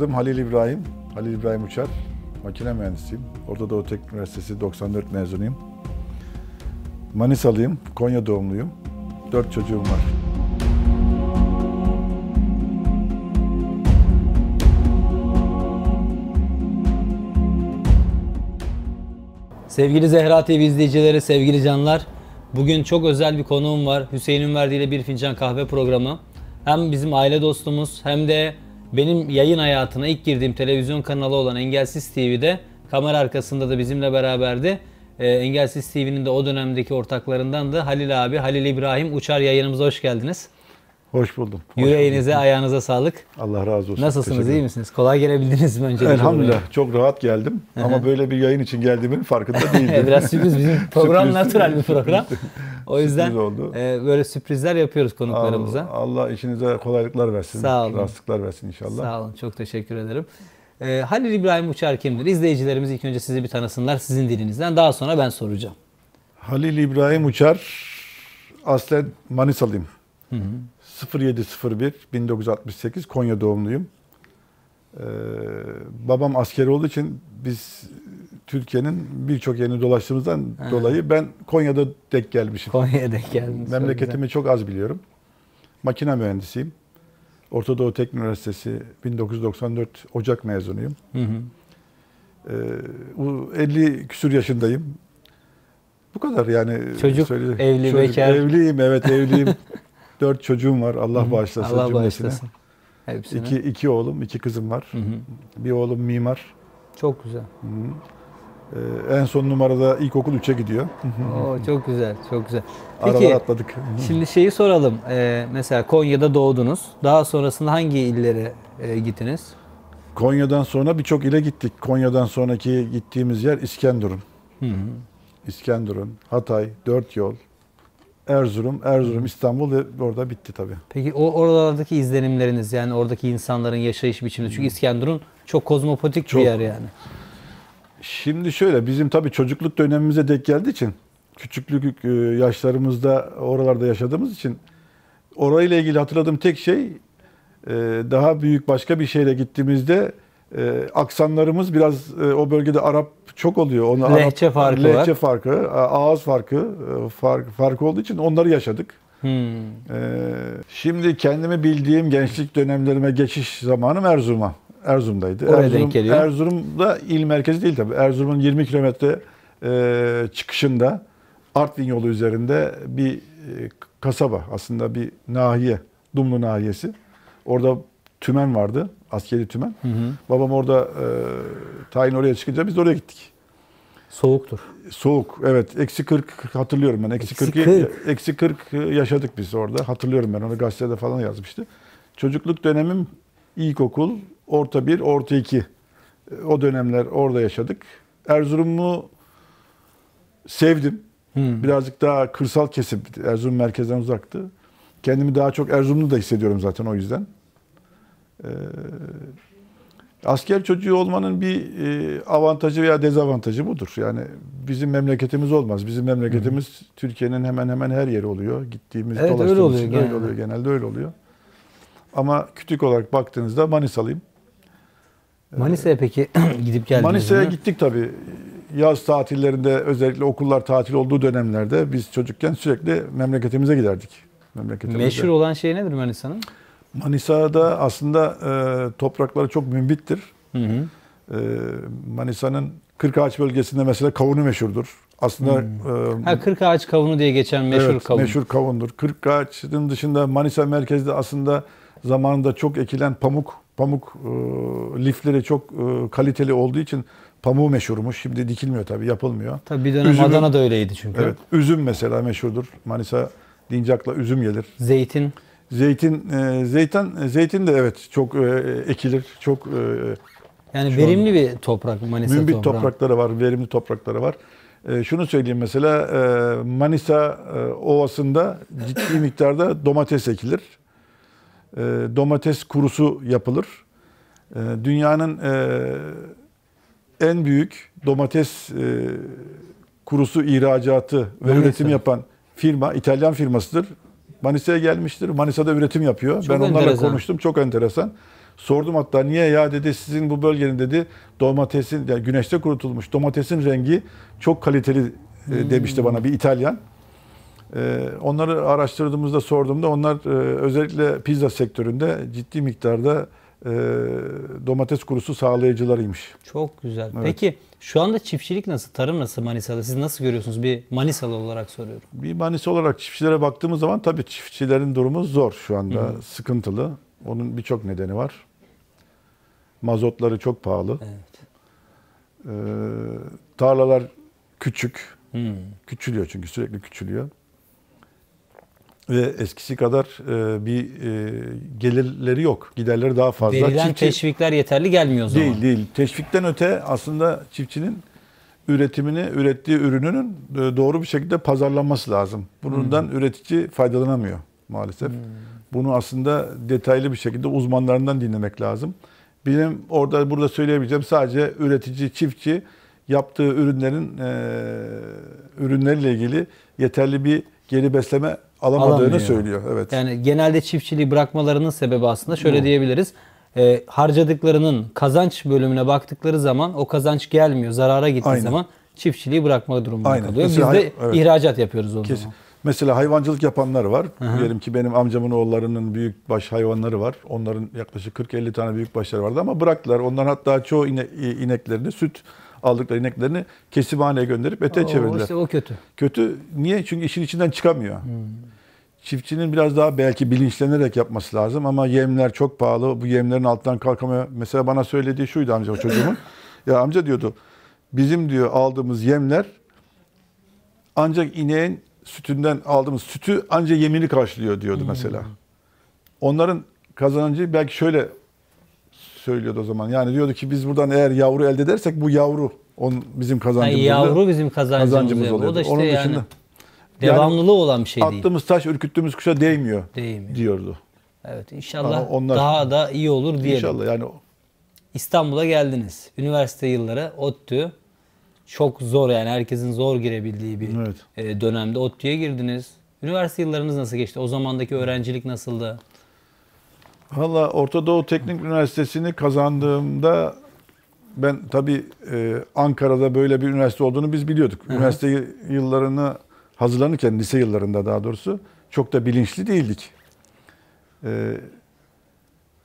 Adım Halil İbrahim. Halil İbrahim Uçar. Makine mühendisiyim. Orta Doğu Teknik Üniversitesi 94 mezunuyum. Manisalıyım. Konya doğumluyum. Dört çocuğum var. Sevgili Zehra TV izleyicileri, sevgili canlar. Bugün çok özel bir konuğum var. Hüseyin'in Ünverdi Bir Fincan Kahve programı. Hem bizim aile dostumuz hem de benim yayın hayatına ilk girdiğim televizyon kanalı olan Engelsiz TV'de kamera arkasında da bizimle beraberdi. E, Engelsiz TV'nin de o dönemdeki ortaklarından da Halil abi, Halil İbrahim Uçar yayınımıza hoş geldiniz. Hoş buldum. Hoş Yüreğinize, buldum. ayağınıza sağlık. Allah razı olsun. Nasılsınız, iyi misiniz? Kolay gelebildiniz mi önce? Elhamdülillah. Çok rahat geldim. Hı-hı. Ama böyle bir yayın için geldiğimin farkında değildim. Biraz sürpriz. Bizim program natural bir program. O yüzden oldu. E, böyle sürprizler yapıyoruz konuklarımıza. Allah, Allah işinize kolaylıklar versin. Sağ olun. Rahatlıklar versin inşallah. Sağ olun. Çok teşekkür ederim. E, Halil İbrahim Uçar kimdir? İzleyicilerimiz ilk önce sizi bir tanısınlar sizin dilinizden. Daha sonra ben soracağım. Halil İbrahim Uçar aslen Manisalıyım. Hı hı. 0701 1968 Konya doğumluyum. Ee, babam askeri olduğu için biz Türkiye'nin birçok yerini dolaştığımızdan He. dolayı ben Konya'da denk gelmişim. Konya'ya denk gelmiş. Memleketimi çok, çok az biliyorum. Makine mühendisiyim. Orta Doğu Teknik Üniversitesi 1994 Ocak mezunuyum. Hı hı. Ee, 50 küsür yaşındayım. Bu kadar yani. Çocuk, söyleyeyim. evli, Çocuk, bekar. Evliyim, evet evliyim. Dört çocuğum var Allah Hı-hı. bağışlasın Allah cümlesine. Bağışlasın. Hepsine. İki, iki oğlum, iki kızım var. Hı-hı. Bir oğlum mimar. Çok güzel. Hı-hı. Ee, en son numarada ilkokul 3'e gidiyor. Oo, çok güzel, çok güzel. Peki, Aralar atladık. şimdi şeyi soralım. Ee, mesela Konya'da doğdunuz. Daha sonrasında hangi illere e, gittiniz? Konya'dan sonra birçok ile gittik. Konya'dan sonraki gittiğimiz yer İskenderun. Hı hı. İskenderun, Hatay, Dört Yol, Erzurum, Erzurum, İstanbul ve orada bitti tabii. Peki o oralardaki izlenimleriniz yani oradaki insanların yaşayış biçimi çünkü İskenderun çok kozmopolitik çok. bir yer yani. Şimdi şöyle bizim tabii çocukluk dönemimize denk geldiği için küçüklük e, yaşlarımızda oralarda yaşadığımız için orayla ilgili hatırladığım tek şey e, daha büyük başka bir şehre gittiğimizde e, aksanlarımız biraz e, o bölgede Arap çok oluyor. Ona lehçe Arap, farkı lehçe var. Lehçe farkı, ağız farkı, e, fark, farkı olduğu için onları yaşadık. Hmm. Ee, şimdi kendimi bildiğim gençlik dönemlerime geçiş zamanım Erzurum'a. Erzurum'daydı. Oraya Erzurum, Erzurum'da il merkezi değil tabii. Erzurum'un 20 kilometre e, çıkışında Artvin yolu üzerinde bir e, kasaba aslında bir nahiye. Dumlu nahiyesi. Orada tümen vardı askeri tümen. Hı hı. Babam orada e, tayin oraya çıkınca biz oraya gittik. Soğuktur. Soğuk evet. Eksi 40 hatırlıyorum ben. Eksi 40, 40. Eksi 40 yaşadık biz orada. Hatırlıyorum ben onu gazetede falan yazmıştı. Çocukluk dönemim ilkokul, orta bir, orta iki. O dönemler orada yaşadık. Erzurum'u sevdim. Hmm. Birazcık daha kırsal kesim. Erzurum merkezden uzaktı. Kendimi daha çok Erzurumlu da hissediyorum zaten o yüzden. Ee, asker çocuğu olmanın bir e, avantajı veya dezavantajı budur. Yani bizim memleketimiz olmaz. Bizim memleketimiz Türkiye'nin hemen hemen her yeri oluyor. Gittiğimiz evet, dolaştığımız öyle oluyor, genelde. öyle oluyor. Genelde öyle oluyor. Ama kütük olarak baktığınızda Manisalıyım. Ee, Manisa'ya peki gidip geldiniz Manisa'ya gittik tabii. Yaz tatillerinde özellikle okullar tatil olduğu dönemlerde biz çocukken sürekli memleketimize giderdik. Memleketimize. Meşhur olan şey nedir Manisa'nın? Manisa'da aslında e, toprakları çok mümbittir. Hı hı. E, Manisa'nın kırk ağaç bölgesinde mesela kavunu meşhurdur. Aslında hmm. e, ha 40 ağaç kavunu diye geçen meşhur evet, kavun. meşhur kavundur. Kırk ağaçın dışında Manisa merkezde aslında zamanında çok ekilen pamuk pamuk e, lifleri çok e, kaliteli olduğu için pamuğu meşhurmuş. Şimdi dikilmiyor tabii, yapılmıyor. Tabii bir dönem Adana da öyleydi çünkü. Evet, üzüm mesela meşhurdur. Manisa Dincak'la üzüm gelir. Zeytin. Zeytin, e, zeytin, e, zeytin de evet çok e, ekilir, çok e, yani Şu verimli bir toprak Manisa toprağı. mümbit toprakları var, verimli toprakları var. E, şunu söyleyeyim mesela e, Manisa e, Ovası'nda ciddi miktarda domates ekilir. E, domates kurusu yapılır. E, dünyanın e, en büyük domates e, kurusu ihracatı ve Manisa. üretim yapan firma İtalyan firmasıdır. Manisa'ya gelmiştir. Manisa'da üretim yapıyor. Çok ben enteresan. onlarla konuştum. Çok enteresan. Sordum hatta niye ya dedi sizin bu bölgenin dedi domatesin yani güneşte kurutulmuş domatesin rengi çok kaliteli hmm. demişti bana bir İtalyan. Ee, onları araştırdığımızda sordum da onlar e, özellikle pizza sektöründe ciddi miktarda e, domates kurusu sağlayıcılarıymış. Çok güzel. Evet. Peki şu anda çiftçilik nasıl, tarım nasıl Manisa'da? Siz nasıl görüyorsunuz? Bir Manisalı olarak soruyorum. Bir Manisa olarak çiftçilere baktığımız zaman tabii çiftçilerin durumu zor şu anda. hı Sıkıntılı. Onun birçok nedeni var. Mazotları çok pahalı. Evet. Ee, tarlalar küçük. hı Küçülüyor çünkü sürekli küçülüyor ve eskisi kadar e, bir e, gelirleri yok. Giderleri daha fazla. Verilen Çiftçi, teşvikler yeterli gelmiyor o zaman. Değil değil. Teşvikten öte aslında çiftçinin üretimini, ürettiği ürününün e, doğru bir şekilde pazarlanması lazım. Bundan hmm. üretici faydalanamıyor maalesef. Hmm. Bunu aslında detaylı bir şekilde uzmanlarından dinlemek lazım. Benim orada burada söyleyebileceğim sadece üretici, çiftçi yaptığı ürünlerin e, ürünlerle ilgili yeterli bir geri besleme alamadığını Alamıyor. söylüyor. Evet. Yani genelde çiftçiliği bırakmalarının sebebi aslında şöyle Bu. diyebiliriz. E, harcadıklarının kazanç bölümüne baktıkları zaman o kazanç gelmiyor. Zarara gittiği Aynen. zaman çiftçiliği bırakma durumunda Aynen. kalıyor. Mesela, Biz de evet. ihracat yapıyoruz o Kesin. zaman. Mesela hayvancılık yapanlar var. Hı-hı. Diyelim ki benim amcamın oğullarının büyükbaş hayvanları var. Onların yaklaşık 40-50 tane büyükbaşları vardı ama bıraktılar. Onların hatta çoğu ine- ineklerini süt aldıkları ineklerini kesimhaneye gönderip ete o, çevirdiler. o kötü. Kötü. Niye? Çünkü işin içinden çıkamıyor. Hmm. Çiftçinin biraz daha belki bilinçlenerek yapması lazım ama yemler çok pahalı. Bu yemlerin alttan kalkamıyor. Mesela bana söylediği şuydu amca çocuğumun. ya amca diyordu bizim diyor aldığımız yemler ancak ineğin sütünden aldığımız sütü ancak yemini karşılıyor diyordu hmm. mesela. Hmm. Onların kazancı belki şöyle söylüyordu o zaman. Yani diyordu ki biz buradan eğer yavru elde edersek bu yavru on bizim kazancımız yani yavru bizim kazancımız, kazancımız oluyor. O da işte Onun yani devamlılığı yani, olan bir şey değil. Attığımız taş ürküttüğümüz kuşa değmiyor, değmiyor. diyordu. Evet inşallah onlar, daha da iyi olur diyelim. İnşallah yani. İstanbul'a geldiniz. Üniversite yılları ODTÜ çok zor yani herkesin zor girebildiği bir evet. E, dönemde ODTÜ'ye girdiniz. Üniversite yıllarınız nasıl geçti? O zamandaki öğrencilik nasıldı? Valla Orta Doğu Teknik Üniversitesi'ni kazandığımda ben tabii e, Ankara'da böyle bir üniversite olduğunu biz biliyorduk. Hı-hı. Üniversite yıllarını hazırlanırken, lise yıllarında daha doğrusu çok da bilinçli değildik. E,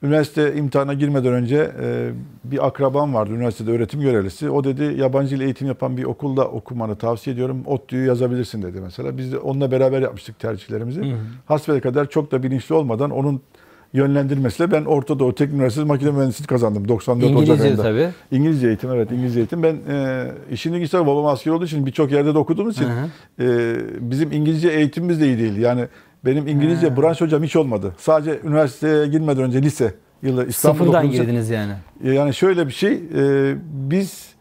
üniversite imtihana girmeden önce e, bir akrabam vardı üniversitede öğretim görevlisi. O dedi yabancı dil eğitim yapan bir okulda okumanı tavsiye ediyorum. ODTÜ'yü yazabilirsin dedi mesela. Biz de onunla beraber yapmıştık tercihlerimizi. Hasbel kadar çok da bilinçli olmadan onun yönlendirmesiyle ben Orta Doğu Teknik Üniversitesi Makine Mühendisliği kazandım 94 İngilizce Ocak ayında. tabii. İngilizce eğitim evet İngilizce eğitim. Ben e, işin ilginç babam asker olduğu için birçok yerde de okuduğum için e, bizim İngilizce eğitimimiz de iyi değil. Yani benim İngilizce Hı. branş hocam hiç olmadı. Sadece üniversiteye girmeden önce lise yılı İstanbul'da Sıfırdan girdiniz yani. E, yani şöyle bir şey e, biz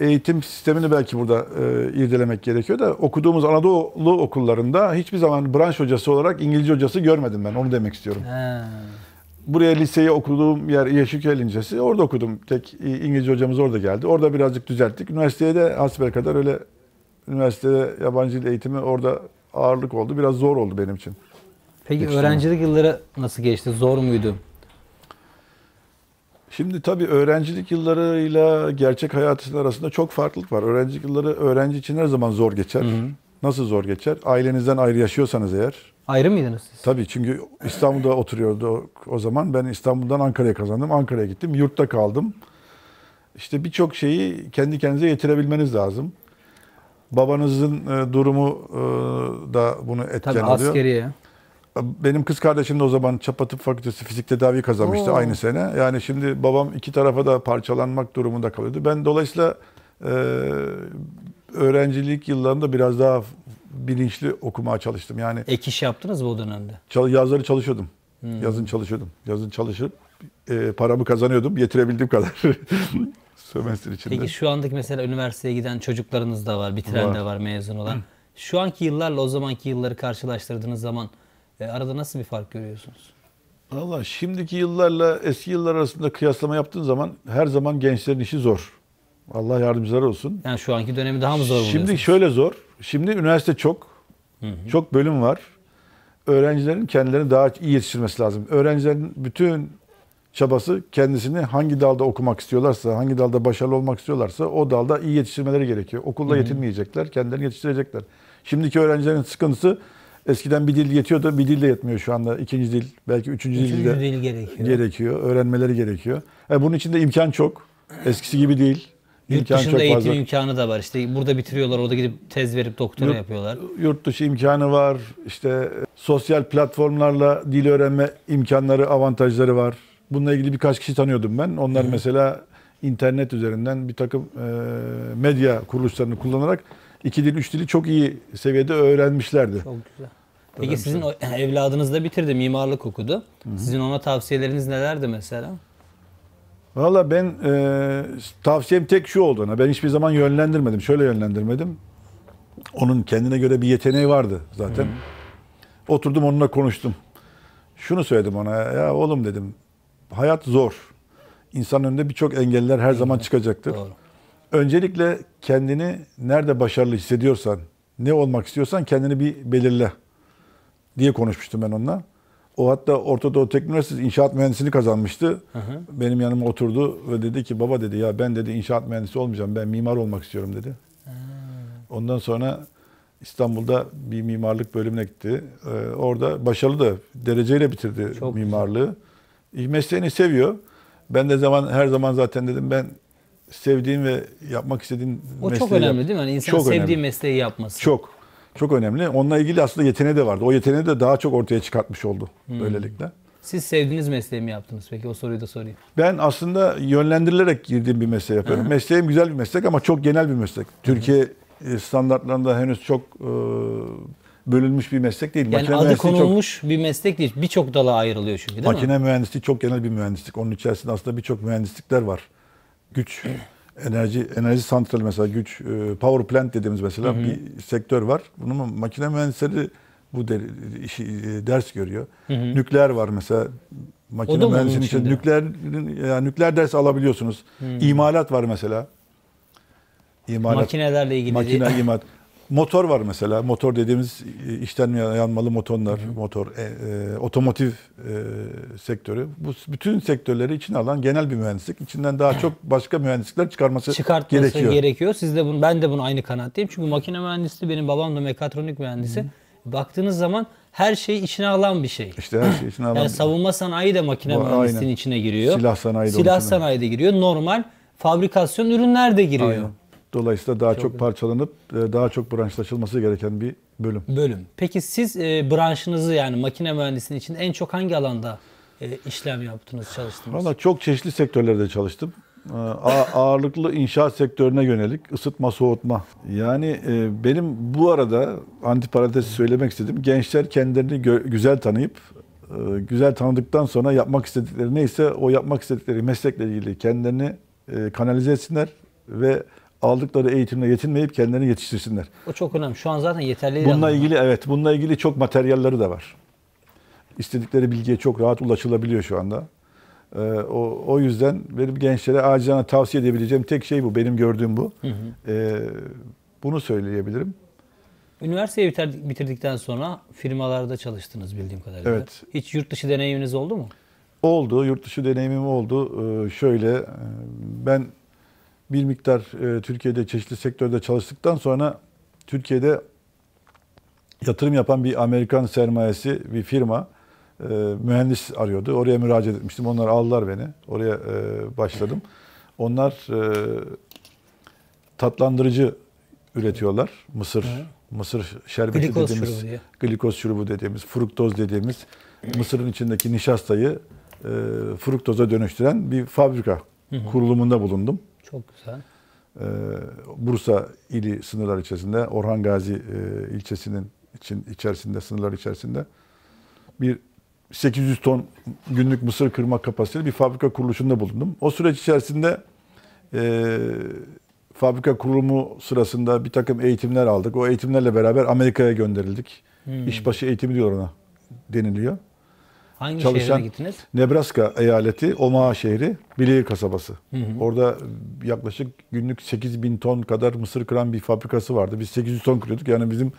e, eğitim sistemini belki burada e, irdelemek gerekiyor da okuduğumuz Anadolu okullarında hiçbir zaman branş hocası olarak İngilizce hocası görmedim ben. Onu demek istiyorum. He. Buraya liseyi okuduğum yer Yeşilköy Lincesi. Orada okudum. Tek İngilizce hocamız orada geldi. Orada birazcık düzelttik. Üniversiteye de hasbel kadar öyle üniversitede yabancı dil eğitimi orada ağırlık oldu. Biraz zor oldu benim için. Peki Geçtim öğrencilik yılları nasıl geçti? Zor muydu? Şimdi tabii öğrencilik yıllarıyla gerçek hayatın arasında çok farklılık var. Öğrencilik yılları öğrenci için her zaman zor geçer. Hı hı. Nasıl zor geçer? Ailenizden ayrı yaşıyorsanız eğer. Ayrı mıydınız siz? Tabii çünkü İstanbul'da oturuyordu o zaman. Ben İstanbul'dan Ankara'ya kazandım. Ankara'ya gittim. Yurtta kaldım. İşte birçok şeyi kendi kendinize yetirebilmeniz lazım. Babanızın e, durumu e, da bunu etken Tabii askeriye. Benim kız kardeşim de o zaman çapatıp Fakültesi fizik tedavi kazanmıştı Oo. aynı sene. Yani şimdi babam iki tarafa da parçalanmak durumunda kalıyordu. Ben dolayısıyla e, öğrencilik yıllarında biraz daha bilinçli okumaya çalıştım. Yani Ek iş yaptınız mı o dönemde? Çal- yazları çalışıyordum. Hmm. Yazın çalışıyordum. Yazın çalışıp e, paramı kazanıyordum. Yetirebildiğim kadar. Sömestr içinde. Peki şu andaki mesela üniversiteye giden çocuklarınız da var. Bitiren var. de var mezun olan. Şu anki yıllarla o zamanki yılları karşılaştırdığınız zaman e, arada nasıl bir fark görüyorsunuz? Allah şimdiki yıllarla eski yıllar arasında kıyaslama yaptığın zaman her zaman gençlerin işi zor. Allah yardımcıları olsun. Yani şu anki dönemi daha mı zor Şimdi şöyle zor. Şimdi üniversite çok. Hı hı. Çok bölüm var. Öğrencilerin kendilerini daha iyi yetiştirmesi lazım. Öğrencilerin bütün çabası kendisini hangi dalda okumak istiyorlarsa, hangi dalda başarılı olmak istiyorlarsa o dalda iyi yetiştirmeleri gerekiyor. Okulla yetinmeyecekler, kendilerini yetiştirecekler. Şimdiki öğrencilerin sıkıntısı Eskiden bir dil yetiyordu, bir dil de yetmiyor şu anda. İkinci dil, belki üçüncü, üçüncü dil, de dil gerekiyor. gerekiyor. Öğrenmeleri gerekiyor. Yani e, bunun için de imkan çok. Eskisi gibi değil. Yurt imkan dışında çok eğitim fazla. imkanı da var. İşte burada bitiriyorlar, orada gidip tez verip doktora yurt, yapıyorlar. Yurt dışı imkanı var. İşte e, sosyal platformlarla dil öğrenme imkanları, avantajları var. Bununla ilgili birkaç kişi tanıyordum ben. Onlar Hı. mesela internet üzerinden bir takım e, medya kuruluşlarını kullanarak iki dil, üç dili çok iyi seviyede öğrenmişlerdi. Çok güzel. Peki sizin evladınız da bitirdi, mimarlık okudu. Sizin ona tavsiyeleriniz nelerdi mesela? Valla ben e, tavsiyem tek şu oldu Ben hiçbir zaman yönlendirmedim. Şöyle yönlendirmedim. Onun kendine göre bir yeteneği vardı zaten. Oturdum onunla konuştum. Şunu söyledim ona. Ya oğlum dedim. Hayat zor. İnsanın önünde birçok engeller her zaman çıkacaktır. Doğru. Öncelikle kendini nerede başarılı hissediyorsan, ne olmak istiyorsan kendini bir belirle diye konuşmuştum ben onunla. O hatta Orta Doğu Teknik Üniversitesi inşaat mühendisini kazanmıştı. Hı hı. Benim yanıma oturdu ve dedi ki baba dedi ya ben dedi inşaat mühendisi olmayacağım ben mimar olmak istiyorum dedi. Hı. Ondan sonra İstanbul'da bir mimarlık bölümüne gitti. Ee, orada başarılı da dereceyle bitirdi Çok mimarlığı. Güzel. Mesleğini seviyor. Ben de zaman her zaman zaten dedim ben sevdiğin ve yapmak istediğin o mesleği... O çok önemli değil mi? Yani insanın çok sevdiği önemli. mesleği yapması. Çok. Çok önemli. Onunla ilgili aslında yeteneği de vardı. O yeteneği de daha çok ortaya çıkartmış oldu hmm. böylelikle. Siz sevdiğiniz mesleği mi yaptınız peki? O soruyu da sorayım. Ben aslında yönlendirilerek girdiğim bir mesleği yapıyorum. Mesleğim güzel bir meslek ama çok genel bir meslek. Türkiye e, standartlarında henüz çok e, bölünmüş bir meslek değil. Yani Makine adı konulmuş çok, bir meslek değil. Birçok dala ayrılıyor çünkü değil makine mi? Makine mühendisliği çok genel bir mühendislik. Onun içerisinde aslında birçok mühendislikler var güç enerji enerji santral mesela güç e, power plant dediğimiz mesela hı hı. bir sektör var. Bunun makine mühendisleri bu de, işi e, ders görüyor. Hı hı. Nükleer var mesela makine mühendisinin içinde nükleer yani nükleer ders alabiliyorsunuz. Hı. İmalat var mesela. İmalat. Makinelerle ilgili. Makine imalat. Motor var mesela. Motor dediğimiz e, işten yanmalı motorlar, hı hı. motor, e, e, otomotiv e, sektörü. Bu bütün sektörleri içine alan genel bir mühendislik. İçinden daha çok başka mühendislikler çıkarması Çıkartması gerekiyor. gerekiyor. Siz de bunu, ben de bunu aynı kanattayım. Çünkü makine mühendisi benim babam da mekatronik mühendisi. Hı Baktığınız zaman her şeyi içine alan bir şey. İşte her şey içine alan. yani şey. savunma sanayi de makine mühendisliğinin içine giriyor. Silah sanayi de Silah sanayi de giriyor. Normal fabrikasyon ürünler de giriyor. Aynen. Dolayısıyla daha çok, çok parçalanıp e, daha çok branşlaşılması gereken bir bölüm. Bölüm. Peki siz e, branşınızı yani makine mühendisliği için en çok hangi alanda e, işlem yaptınız, çalıştınız? Valla çok çeşitli sektörlerde çalıştım. ağırlıklı inşaat sektörüne yönelik ısıtma soğutma. Yani benim bu arada antiparantez söylemek istedim. Gençler kendilerini güzel tanıyıp güzel tanıdıktan sonra yapmak istedikleri neyse o yapmak istedikleri meslekle ilgili kendilerini kanalize etsinler ve aldıkları eğitimle yetinmeyip kendilerini yetiştirsinler. O çok önemli. Şu an zaten yeterli Bununla ilgili evet, bununla ilgili çok materyalleri de var. İstedikleri bilgiye çok rahat ulaşılabiliyor şu anda. Ee, o, o yüzden benim gençlere acilen tavsiye edebileceğim tek şey bu. Benim gördüğüm bu. Hı hı. Ee, bunu söyleyebilirim. Üniversiteyi bitir, bitirdikten sonra firmalarda çalıştınız bildiğim kadarıyla. Evet. Hiç yurt dışı deneyiminiz oldu mu? Oldu. Yurt dışı deneyimim oldu. Ee, şöyle e, ben bir miktar e, Türkiye'de çeşitli sektörde çalıştıktan sonra Türkiye'de yatırım yapan bir Amerikan sermayesi bir firma e, mühendis arıyordu. Oraya müracaat etmiştim. Onlar aldılar beni. Oraya e, başladım. Onlar e, tatlandırıcı üretiyorlar. Mısır Hı. mısır şerbeti glikoz dediğimiz, şurubu glikoz şurubu dediğimiz, fruktoz dediğimiz mısırın içindeki nişastayı e, fruktoza dönüştüren bir fabrika Hı. kurulumunda bulundum. Çok güzel. Ee, Bursa ili sınırlar içerisinde, Orhan Gazi e, ilçesinin için içerisinde, sınırlar içerisinde bir 800 ton günlük mısır kırma kapasiteli bir fabrika kuruluşunda bulundum. O süreç içerisinde e, fabrika kurumu sırasında bir takım eğitimler aldık. O eğitimlerle beraber Amerika'ya gönderildik. Hmm. İşbaşı eğitimi diyor ona deniliyor. Hangi çalışan şehre gittiniz? Nebraska eyaleti Omaha şehri Bileğir kasabası. Hı hı. Orada yaklaşık günlük 8 bin ton kadar mısır kıran bir fabrikası vardı. Biz 800 ton kırıyorduk. Yani bizim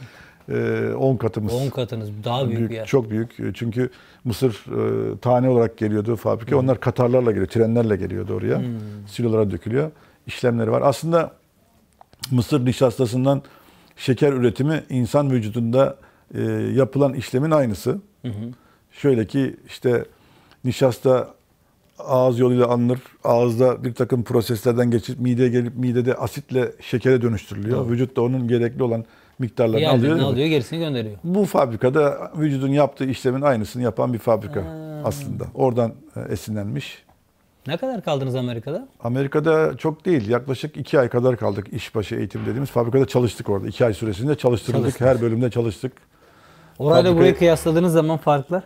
10 e, katımız. 10 katınız daha büyük, büyük yer. Çok büyük. E, çünkü mısır e, tane olarak geliyordu fabrika. Hmm. Onlar katarlarla geliyor, trenlerle geliyordu oraya. Hmm. Silolara dökülüyor. İşlemleri var. Aslında mısır nişastasından şeker üretimi insan vücudunda yapılan işlemin aynısı. Hı hmm. Şöyle ki işte nişasta ağız yoluyla alınır. Ağızda bir takım proseslerden geçip mideye gelip midede asitle şekere dönüştürülüyor. Doğru. Vücut da onun gerekli olan miktarlarını İyi alıyor. alıyor gerisini gönderiyor. Bu fabrikada vücudun yaptığı işlemin aynısını yapan bir fabrika ha. aslında. Oradan e, esinlenmiş. Ne kadar kaldınız Amerika'da? Amerika'da çok değil. Yaklaşık iki ay kadar kaldık işbaşı eğitim dediğimiz. Fabrikada çalıştık orada. iki ay süresinde çalıştırıldık. Çalıştık. Her bölümde çalıştık. Orayla Fabrika... burayı kıyasladığınız zaman farklar?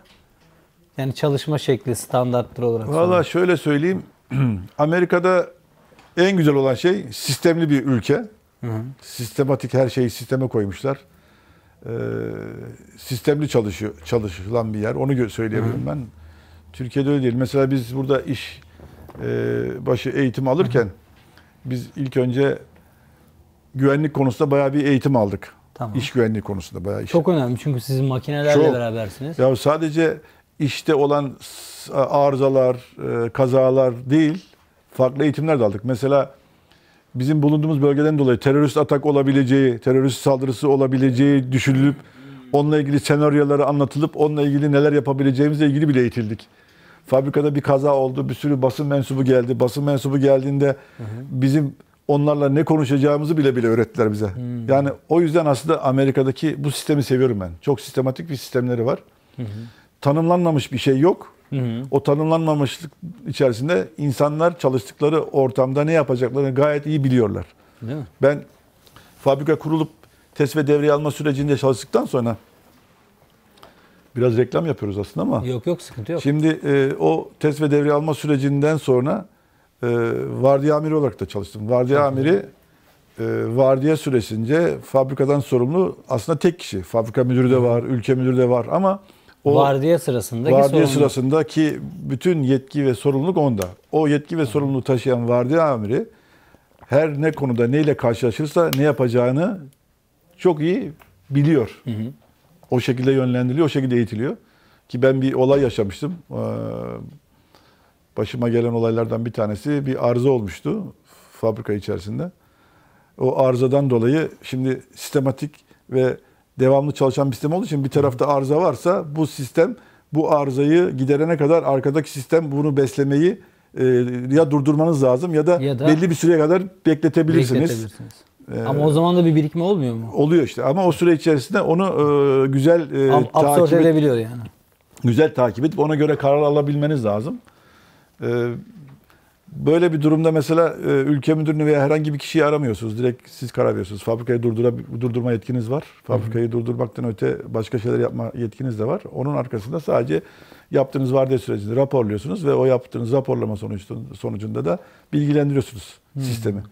Yani çalışma şekli standarttır olarak. Valla şöyle söyleyeyim. Amerika'da en güzel olan şey sistemli bir ülke. Hı hı. Sistematik her şeyi sisteme koymuşlar. Ee, sistemli çalışıyor, çalışılan bir yer. Onu söyleyebilirim hı ben. Türkiye'de öyle değil. Mesela biz burada iş e, başı eğitim alırken hı. biz ilk önce güvenlik konusunda bayağı bir eğitim aldık. Tamam. İş güvenliği konusunda bayağı iş. Çok önemli çünkü sizin makinelerle Çok. berabersiniz. Ya sadece işte olan arızalar, e, kazalar değil, farklı eğitimler de aldık. Mesela bizim bulunduğumuz bölgeden dolayı terörist atak olabileceği, terörist saldırısı olabileceği düşünülüp onunla ilgili senaryoları anlatılıp onunla ilgili neler yapabileceğimizle ilgili bile eğitildik. Fabrikada bir kaza oldu, bir sürü basın mensubu geldi. Basın mensubu geldiğinde bizim onlarla ne konuşacağımızı bile bile öğrettiler bize. Yani o yüzden aslında Amerika'daki bu sistemi seviyorum ben. Çok sistematik bir sistemleri var. Hı hı tanımlanmamış bir şey yok. Hı hı. O tanımlanmamışlık içerisinde insanlar çalıştıkları ortamda ne yapacaklarını gayet iyi biliyorlar. Değil mi? Ben fabrika kurulup test ve devreye alma sürecinde çalıştıktan sonra biraz reklam yapıyoruz aslında ama. Yok yok sıkıntı yok. Şimdi e, o test ve devreye alma sürecinden sonra e, vardiya amiri olarak da çalıştım. Vardiya amiri e, vardiya süresince fabrikadan sorumlu aslında tek kişi. Fabrika müdürü de var, ülke müdürü de var ama o, vardiya sırasındaki vardiya sorumluluk. sırasındaki bütün yetki ve sorumluluk onda. O yetki ve sorumluluğu taşıyan vardiya amiri her ne konuda neyle karşılaşırsa ne yapacağını çok iyi biliyor. Hı hı. O şekilde yönlendiriliyor, o şekilde eğitiliyor. Ki ben bir olay yaşamıştım. Ee, başıma gelen olaylardan bir tanesi bir arıza olmuştu fabrika içerisinde. O arızadan dolayı şimdi sistematik ve devamlı çalışan bir sistem olduğu için bir tarafta arıza varsa bu sistem bu arızayı giderene kadar arkadaki sistem bunu beslemeyi e, ya durdurmanız lazım ya da, ya da belli bir süreye kadar bekletebilirsiniz. bekletebilirsiniz. Ee, ama o zaman da bir birikme olmuyor mu? Oluyor işte ama o süre içerisinde onu e, güzel e, Ab- takip edebiliyor yani. Güzel takip edip ona göre karar alabilmeniz lazım. E, Böyle bir durumda mesela e, ülke müdürünü veya herhangi bir kişiyi aramıyorsunuz. Direkt siz karar veriyorsunuz. Fabrikayı durdura, durdurma yetkiniz var. Fabrikayı Hı-hı. durdurmaktan öte başka şeyler yapma yetkiniz de var. Onun arkasında sadece yaptığınız var diye sürecini raporluyorsunuz ve o yaptığınız raporlama sonucunda da bilgilendiriyorsunuz Hı-hı. Hmm. sistemi.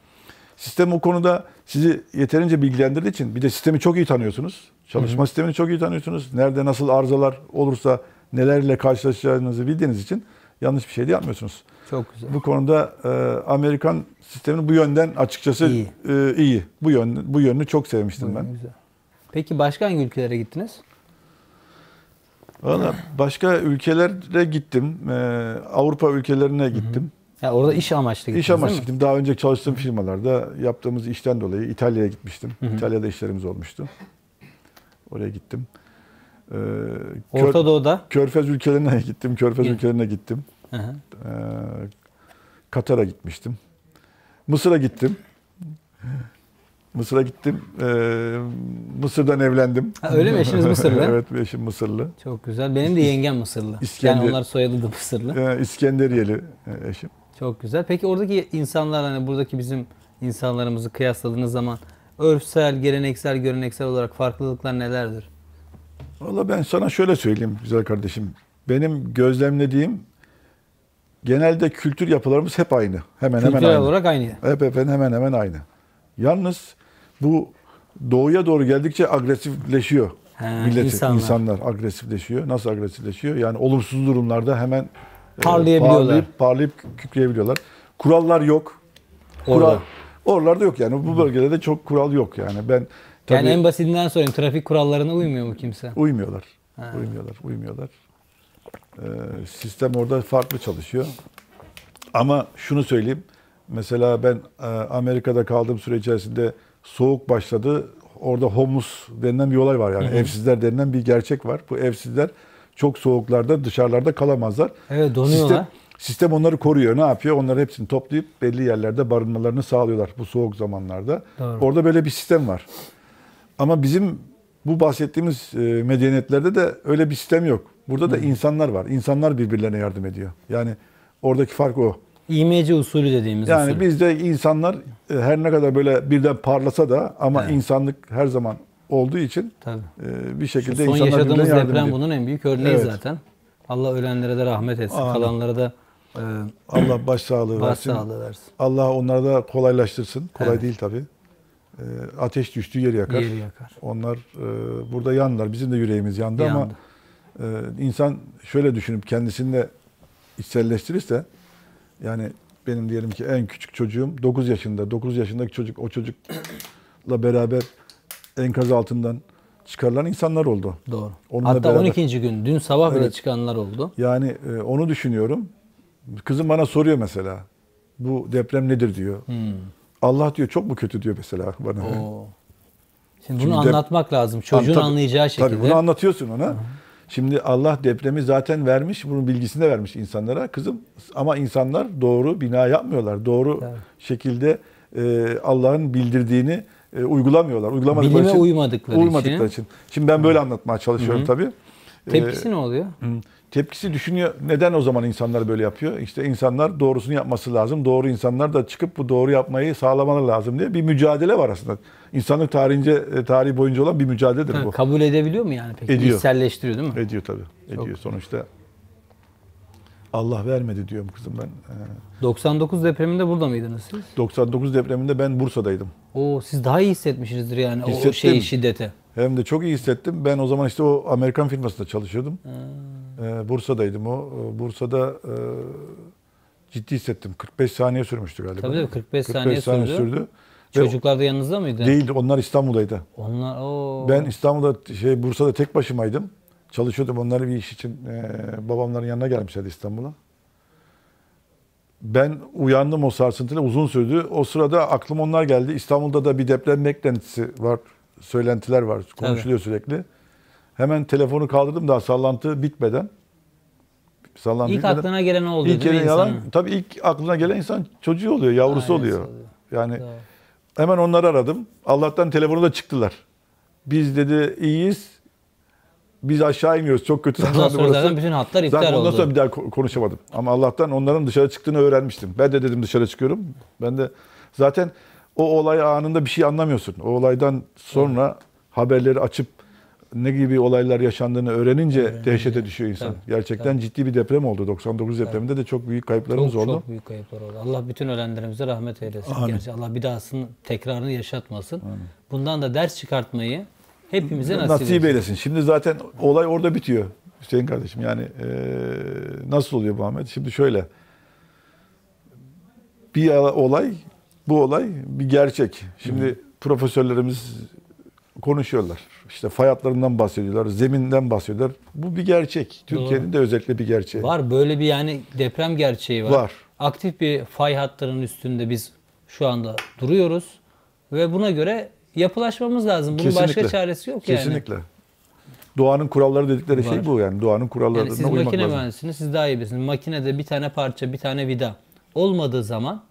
Sistem o konuda sizi yeterince bilgilendirdiği için bir de sistemi çok iyi tanıyorsunuz. Çalışma Hı-hı. sistemini çok iyi tanıyorsunuz. Nerede nasıl arızalar olursa nelerle karşılaşacağınızı bildiğiniz için yanlış bir şey de yapmıyorsunuz. Çok güzel. Bu konuda e, Amerikan sistemin bu yönden açıkçası iyi. E, iyi. Bu yön bu yönünü çok sevmiştim bu ben. Güzel. Peki başka hangi ülkelere gittiniz? Valla başka ülkelere gittim. Ee, Avrupa ülkelerine gittim. Hı Yani orada iş amaçlı gittiniz İş amaçlı gittim. Daha önce çalıştığım firmalarda yaptığımız işten dolayı İtalya'ya gitmiştim. Hı hı. İtalya'da işlerimiz olmuştu. Oraya gittim. Ee, Orta Doğu'da? Körfez ülkelerine gittim. Körfez ülkelerine gittim. Hı hı. Ee, Katar'a gitmiştim. Mısır'a gittim. Mısır'a gittim. Ee, Mısır'dan evlendim. Ha, öyle mi? Eşiniz Mısırlı? evet, eşim Mısırlı. Çok güzel. Benim de yengem Mısırlı. İskender... Yani onlar soyadı da Mısırlı. Ee, İskenderiyeli e, eşim. Çok güzel. Peki oradaki insanlar hani buradaki bizim insanlarımızı kıyasladığınız zaman örfsel, geleneksel, göreneksel olarak farklılıklar nelerdir? Valla ben sana şöyle söyleyeyim güzel kardeşim. Benim gözlemlediğim genelde kültür yapılarımız hep aynı. Hemen Kültürel hemen aynı. olarak aynı. Hep efendim hemen hemen aynı. Yalnız bu doğuya doğru geldikçe agresifleşiyor. He, milleti, insanlar. insanlar agresifleşiyor. Nasıl agresifleşiyor? Yani olumsuz durumlarda hemen e, parlayabiliyorlar. Parlayıp, parlayıp kükreyebiliyorlar. Kurallar yok. Kural, Orada. Oralarda yok yani. Bu bölgede de çok kural yok yani. Ben Tabii, yani en basitinden sorayım. Trafik kurallarına uymuyor mu kimse? Uymuyorlar. Ha. Uymuyorlar, uymuyorlar. Ee, sistem orada farklı çalışıyor. Ama şunu söyleyeyim. Mesela ben e, Amerika'da kaldığım süre içerisinde soğuk başladı. Orada homeless denilen bir olay var yani. Evsizler denilen bir gerçek var. Bu evsizler çok soğuklarda dışarılarda kalamazlar. Evet donuyorlar. Sistem, sistem onları koruyor. Ne yapıyor? Onları hepsini toplayıp belli yerlerde barınmalarını sağlıyorlar bu soğuk zamanlarda. Doğru. Orada böyle bir sistem var. Ama bizim bu bahsettiğimiz e, medeniyetlerde de öyle bir sistem yok. Burada da Hı. insanlar var. İnsanlar birbirlerine yardım ediyor. Yani oradaki fark o. İmece usulü dediğimiz yani usul. Yani bizde insanlar e, her ne kadar böyle birden parlasa da ama evet. insanlık her zaman olduğu için Tabii. E, bir şekilde Şu son insanlar yaşadığımız deprem ediyor. bunun en büyük örneği evet. zaten. Allah ölenlere de rahmet etsin. Aynen. Kalanlara da Allah başsağlığı baş versin. Sağlığı versin. Allah onlara da kolaylaştırsın. Kolay evet. değil tabii. Ee, ateş düştüğü yeri yakar. Yeri yakar. Onlar e, burada yandılar. Bizim de yüreğimiz yandı, yandı. ama e, insan şöyle düşünüp kendisini de içselleştirirse yani benim diyelim ki en küçük çocuğum 9 yaşında. 9 yaşındaki çocuk o çocukla beraber enkaz altından çıkarılan insanlar oldu. Doğru. Onunla Hatta beraber. 12. gün dün sabah evet. bile çıkanlar oldu. Yani e, onu düşünüyorum. Kızım bana soruyor mesela. Bu deprem nedir diyor. Hmm. Allah diyor çok mu kötü diyor mesela bana. Oo. Şimdi bunu Çünkü anlatmak lazım. Çocuğun tabii, anlayacağı şekilde. Tabii bunu anlatıyorsun ona. Hı. Şimdi Allah depremi zaten vermiş, bunun bilgisini de vermiş insanlara. Kızım ama insanlar doğru bina yapmıyorlar. Doğru evet. şekilde e, Allah'ın bildirdiğini e, uygulamıyorlar. Uygulamadıkları Bilime için, uymadıkları, için. için. Şimdi ben böyle Hı. anlatmaya çalışıyorum Hı. tabii. E, Tepkisi ee, ne oluyor? Hı tepkisi düşünüyor. Neden o zaman insanlar böyle yapıyor? İşte insanlar doğrusunu yapması lazım. Doğru insanlar da çıkıp bu doğru yapmayı sağlamalı lazım diye bir mücadele var aslında. İnsanlık tarihince e, tarihi boyunca olan bir mücadeledir bu. Kabul edebiliyor mu yani peki? Ediyor. İçselleştiriyor değil mi? Ediyor tabii. Çok. Ediyor sonuçta. Allah vermedi diyorum kızım ben. 99 ee, depreminde burada mıydınız siz? 99 depreminde ben Bursa'daydım. Oo siz daha iyi hissetmişsinizdir yani şey Hissettim. o şeyi şiddete. Hem de çok iyi hissettim. Ben o zaman işte o Amerikan firmasında çalışıyordum. Ha. E, Bursa'daydım o. Ee, Bursa'da e, ciddi hissettim. 45 saniye sürmüştü galiba. Tabii 45, 45 saniye, saniye sürdü. sürdü. Çocuklar da yanınızda mıydı? Değildi. Onlar İstanbul'daydı. Onlar o. Ben İstanbul'da şey Bursa'da tek başımaydım. Çalışıyordum. onları bir iş için e, babamların yanına gelmişlerdi İstanbul'a. Ben uyandım o sarsıntıyla uzun sürdü. O sırada aklım onlar geldi. İstanbul'da da bir deprem beklentisi var. Söylentiler var. Konuşuluyor evet. sürekli. Hemen telefonu kaldırdım daha sallantı bitmeden. Sallantı ilk bitmeden, aklına gelen o oluyor ilk gelen yalan, Tabii ilk aklına gelen insan çocuğu oluyor, yavrusu Aynen, oluyor. oluyor. Yani Doğru. hemen onları aradım. Allah'tan telefonu da çıktılar. Biz dedi iyiyiz. Biz aşağı iniyoruz. Çok kötü sallandı burası. Zaten bütün hatlar iptal oldu. Ondan sonra bir daha konuşamadım. Ama Allah'tan onların dışarı çıktığını öğrenmiştim. Ben de dedim dışarı çıkıyorum. Ben de zaten o olay anında bir şey anlamıyorsun. O olaydan sonra evet. haberleri açıp ne gibi olaylar yaşandığını öğrenince evet. dehşete düşüyor insan. Tabii, Gerçekten tabii. ciddi bir deprem oldu. 99 depreminde de çok büyük kayıplarımız çok, oldu. Çok büyük kayıplar oldu. Allah bütün ölenlerimize rahmet eylesin. Amin. Gerçi Allah bir dahasının tekrarını yaşatmasın. Amin. Bundan da ders çıkartmayı hepimize nasip, nasip eylesin. eylesin. Şimdi zaten olay orada bitiyor. Hüseyin kardeşim yani e, nasıl oluyor Muhammed? Şimdi şöyle bir olay bu olay bir gerçek. Şimdi Hı. profesörlerimiz konuşuyorlar. İşte fayatlarından bahsediyorlar, zeminden bahsediyorlar. Bu bir gerçek. Türkiye'nin de özellikle bir gerçeği. Var böyle bir yani deprem gerçeği var. Var. Aktif bir fay hattının üstünde biz şu anda duruyoruz ve buna göre yapılaşmamız lazım. Bunun Kesinlikle. başka çaresi yok yani. Kesinlikle. Doğanın kuralları dedikleri şey Var. şey bu yani. Doğanın kurallarına Yani siz makine mühendisiniz, siz daha iyi bilirsiniz. Makinede bir tane parça, bir tane vida olmadığı zaman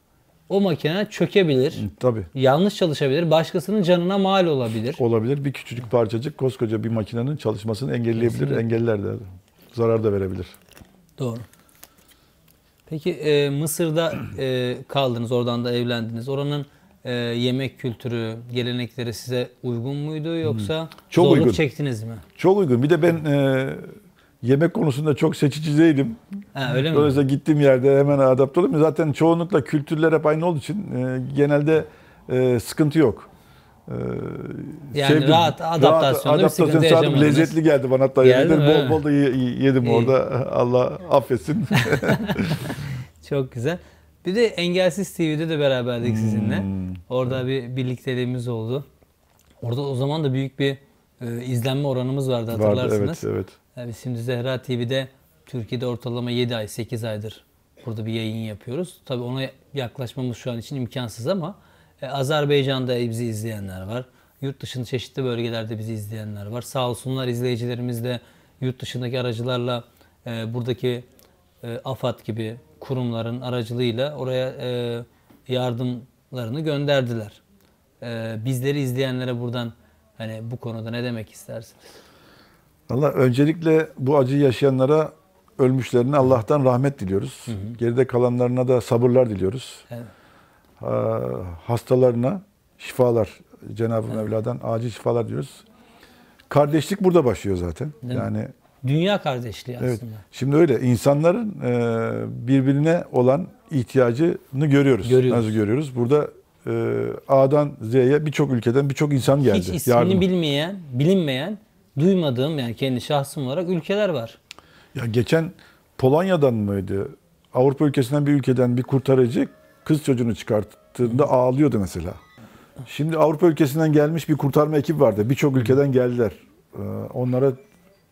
o makine çökebilir. Tabii. Yanlış çalışabilir. Başkasının canına mal olabilir. Olabilir. Bir küçücük parçacık koskoca bir makinenin çalışmasını engelleyebilir. Kesinlikle. Engeller de. Zarar da verebilir. Doğru. Peki e, Mısır'da e, kaldınız. Oradan da evlendiniz. Oranın e, yemek kültürü, gelenekleri size uygun muydu yoksa Çok zorluk uygun. çektiniz mi? Çok uygun. Bir de ben e, yemek konusunda çok seçici değilim. Ha, öyle mi? Dolayısıyla gittiğim yerde hemen adapte olayım. Zaten çoğunlukla kültürler hep aynı olduğu için e, genelde e, sıkıntı yok. E, yani sevdim, şey rahat adaptasyon, rahat, adaptasyon sağladım. Lezzetli geldi bana hatta. Yedim, bol bol da yedim İyi. orada. Allah affetsin. çok güzel. Bir de Engelsiz TV'de de beraberdik hmm. sizinle. Orada bir birlikteliğimiz oldu. Orada o zaman da büyük bir e, izlenme oranımız vardı hatırlarsınız. Vardı, evet, evet. Yani biz şimdi Zehra TV'de Türkiye'de ortalama 7 ay, 8 aydır burada bir yayın yapıyoruz. Tabii ona yaklaşmamız şu an için imkansız ama e, Azerbaycan'da bizi izleyenler var. Yurt dışının çeşitli bölgelerde bizi izleyenler var. Sağ olsunlar izleyicilerimiz de yurt dışındaki aracılarla e, buradaki e, AFAD gibi kurumların aracılığıyla oraya e, yardımlarını gönderdiler. E, bizleri izleyenlere buradan hani bu konuda ne demek istersiniz? Allah öncelikle bu acıyı yaşayanlara ölmüşlerine Allah'tan rahmet diliyoruz. Hı hı. Geride kalanlarına da sabırlar diliyoruz. Evet. hastalarına şifalar Cenab-ı evet. Mevla'dan acil şifalar diliyoruz. Kardeşlik burada başlıyor zaten. Değil yani mi? dünya kardeşliği aslında. Evet. Şimdi öyle insanların e, birbirine olan ihtiyacını görüyoruz. görüyoruz. Nasıl görüyoruz? Burada e, A'dan Z'ye birçok ülkeden birçok insan geldi. Hiç ismini yardım. bilmeyen, bilinmeyen duymadığım yani kendi şahsım olarak ülkeler var. Ya geçen Polonya'dan mıydı? Avrupa ülkesinden bir ülkeden bir kurtarıcı kız çocuğunu çıkarttığında ağlıyordu mesela. Şimdi Avrupa ülkesinden gelmiş bir kurtarma ekibi vardı. Birçok ülkeden geldiler. Ee, onlara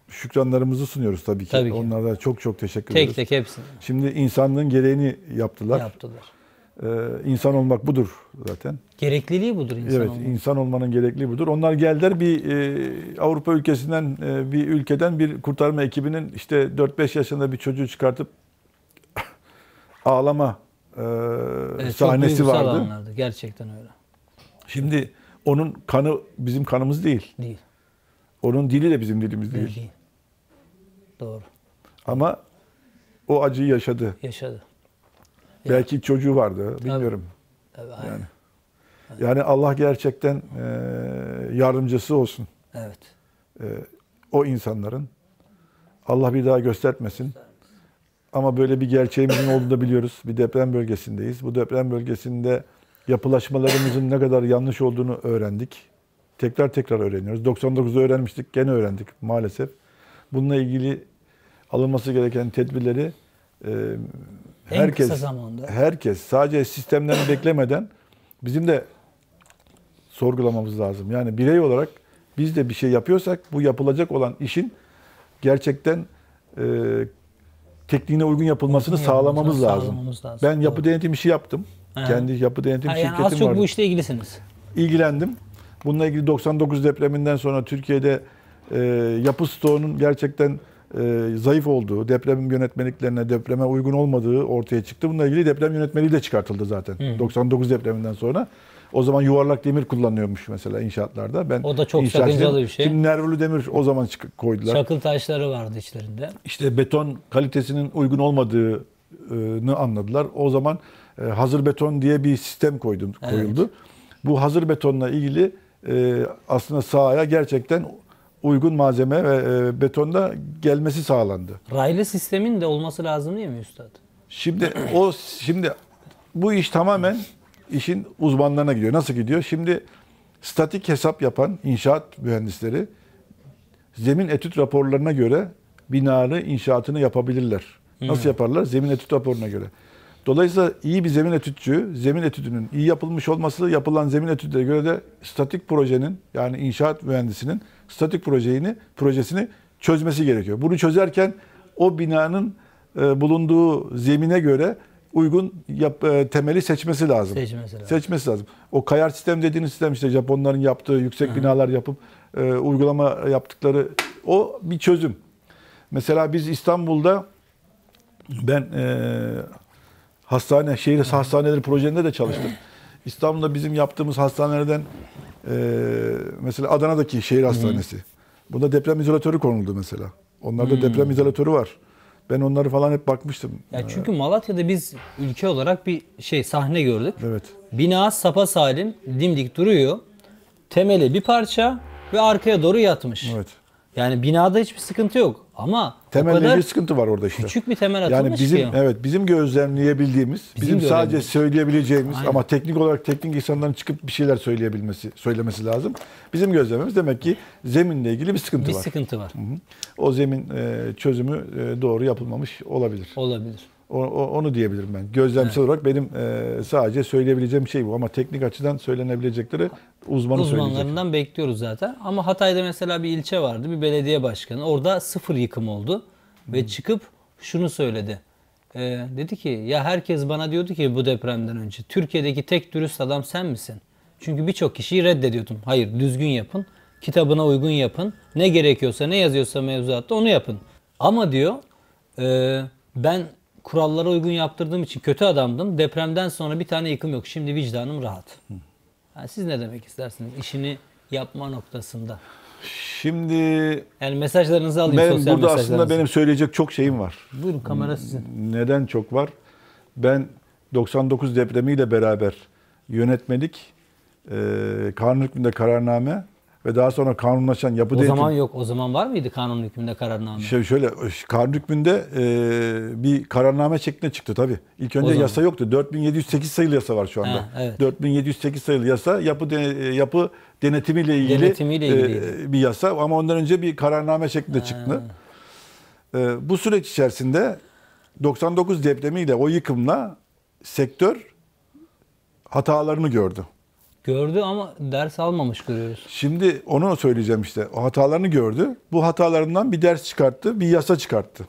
şükranlarımızı sunuyoruz tabii ki. Tabii ki. Onlara çok çok teşekkür tek ederiz. Tek tek hepsini. Şimdi insanlığın gereğini yaptılar. Yaptılar. Ee, insan olmak budur zaten. Gerekliliği budur insan Evet, olmak. insan olmanın gerekliliği budur. Onlar geldiler bir e, Avrupa ülkesinden, e, bir ülkeden bir kurtarma ekibinin işte 4-5 yaşında bir çocuğu çıkartıp ağlama e, evet, sahnesi vardı. Anlardı, gerçekten öyle. Şimdi onun kanı bizim kanımız değil. Değil. Onun dili de bizim dilimiz değil. değil. Doğru. Ama o acıyı yaşadı. Yaşadı. Yani. Belki çocuğu vardı. Bilmiyorum. Tabii. Tabii, yani. yani Allah gerçekten e, yardımcısı olsun. Evet. E, o insanların Allah bir daha göstermesin. Ama böyle bir gerçeğimizin olduğunu da biliyoruz. Bir deprem bölgesindeyiz. Bu deprem bölgesinde yapılaşmalarımızın ne kadar yanlış olduğunu öğrendik. Tekrar tekrar öğreniyoruz. 99'da öğrenmiştik, gene öğrendik maalesef. Bununla ilgili alınması gereken tedbirleri e, herkes, kısa zamanda. Herkes sadece sistemden beklemeden bizim de sorgulamamız lazım. Yani birey olarak biz de bir şey yapıyorsak bu yapılacak olan işin gerçekten e, tekniğine uygun yapılmasını uygun sağlamamız, lazım. sağlamamız lazım. Ben yapı Doğru. denetim işi yaptım. Ha. Kendi yapı denetim ha, yani şirketim az çok vardı. bu işle ilgilisiniz. İlgilendim. Bununla ilgili 99 depreminden sonra Türkiye'de e, yapı stoğunun gerçekten e, zayıf olduğu, deprem yönetmeliklerine, depreme uygun olmadığı ortaya çıktı. Bununla ilgili deprem yönetmeliği de çıkartıldı zaten. Hı. 99 depreminden sonra. O zaman yuvarlak demir kullanıyormuş mesela inşaatlarda. Ben o da çok sakıncalı bir şey. Şimdi nervülü demir o zaman koydular. Çakıl taşları vardı içlerinde. İşte beton kalitesinin uygun olmadığını anladılar. O zaman e, hazır beton diye bir sistem koydum, koyuldu. Evet. Bu hazır betonla ilgili e, aslında sahaya gerçekten uygun malzeme ve e, betonda gelmesi sağlandı. Raylı sistemin de olması lazım değil mi üstad? Şimdi o şimdi bu iş tamamen işin uzmanlarına gidiyor. Nasıl gidiyor? Şimdi statik hesap yapan inşaat mühendisleri zemin etüt raporlarına göre binanın inşaatını yapabilirler. Hmm. Nasıl hmm. yaparlar? Zemin etüt raporuna göre. Dolayısıyla iyi bir zemin etütçü, zemin etüdünün iyi yapılmış olması, yapılan zemin etütüne göre de statik projenin yani inşaat mühendisinin statik projesini projesini çözmesi gerekiyor. Bunu çözerken o binanın e, bulunduğu zemine göre uygun yap, e, temeli seçmesi lazım. Seçmesi lazım. Seçmesi lazım. O kayar sistem dediğiniz sistem işte Japonların yaptığı yüksek Hı-hı. binalar yapıp e, uygulama yaptıkları o bir çözüm. Mesela biz İstanbul'da ben e, hastane, şehir hastaneleri projesinde de çalıştım. Hı-hı. İstanbul'da bizim yaptığımız hastanelerden e, mesela Adana'daki şehir hastanesi. Hmm. Bunda deprem izolatörü konuldu mesela. Onlarda hmm. deprem izolatörü var. Ben onları falan hep bakmıştım. Ya e, çünkü Malatya'da biz ülke olarak bir şey sahne gördük. Evet. Bina sapa salim dimdik duruyor. Temeli bir parça ve arkaya doğru yatmış. Evet. Yani binada hiçbir sıkıntı yok ama temelde bir sıkıntı var orada işte. Küçük bir temel atılmış yani bizim ki. evet bizim gözlemleyebildiğimiz, bizim, bizim sadece söyleyebileceğimiz Aynen. ama teknik olarak teknik insanların çıkıp bir şeyler söyleyebilmesi, söylemesi lazım. Bizim gözlemimiz demek ki zeminle ilgili bir sıkıntı bir var. Bir sıkıntı var. Hı -hı. O zemin e, çözümü e, doğru yapılmamış olabilir. Olabilir. O, o, onu diyebilirim ben. Gözlemsel evet. olarak benim e, sadece söyleyebileceğim şey bu ama teknik açıdan söylenebilecekleri uzmanı Uzmanlarından söyleyecek. bekliyoruz zaten. Ama Hatay'da mesela bir ilçe vardı, bir belediye başkanı. Orada sıfır yıkım oldu hmm. ve çıkıp şunu söyledi. Ee, dedi ki ya herkes bana diyordu ki bu depremden önce Türkiye'deki tek dürüst adam sen misin? Çünkü birçok kişiyi reddediyordum. Hayır düzgün yapın, kitabına uygun yapın. Ne gerekiyorsa, ne yazıyorsa mevzuatta onu yapın. Ama diyor e, ben kurallara uygun yaptırdığım için kötü adamdım. Depremden sonra bir tane yıkım yok. Şimdi vicdanım rahat. Hı. Yani siz ne demek istersiniz işini yapma noktasında? Şimdi yani mesajlarınızı alayım Ben sosyal burada aslında benim söyleyecek çok şeyim var. Buyurun kamera sizin. Neden çok var? Ben 99 depremiyle beraber yönetmelik, e, kanun hükmünde kararname ve daha sonra kanunlaşan yapı O zaman yok. O zaman var mıydı kanun hükmünde kararname? Şey, şöyle kanun hükmünde e, bir kararname şeklinde çıktı tabii. İlk önce yasa yoktu. 4708 sayılı yasa var şu anda. Ha, evet. 4708 sayılı yasa yapı dene, yapı denetimiyle ilgili denetimiyle e, bir yasa ama ondan önce bir kararname şeklinde ha. çıktı. E, bu süreç içerisinde 99 depremiyle o yıkımla sektör hatalarını gördü. Gördü ama ders almamış görüyoruz. Şimdi onu söyleyeceğim işte. O hatalarını gördü. Bu hatalarından bir ders çıkarttı, bir yasa çıkarttı.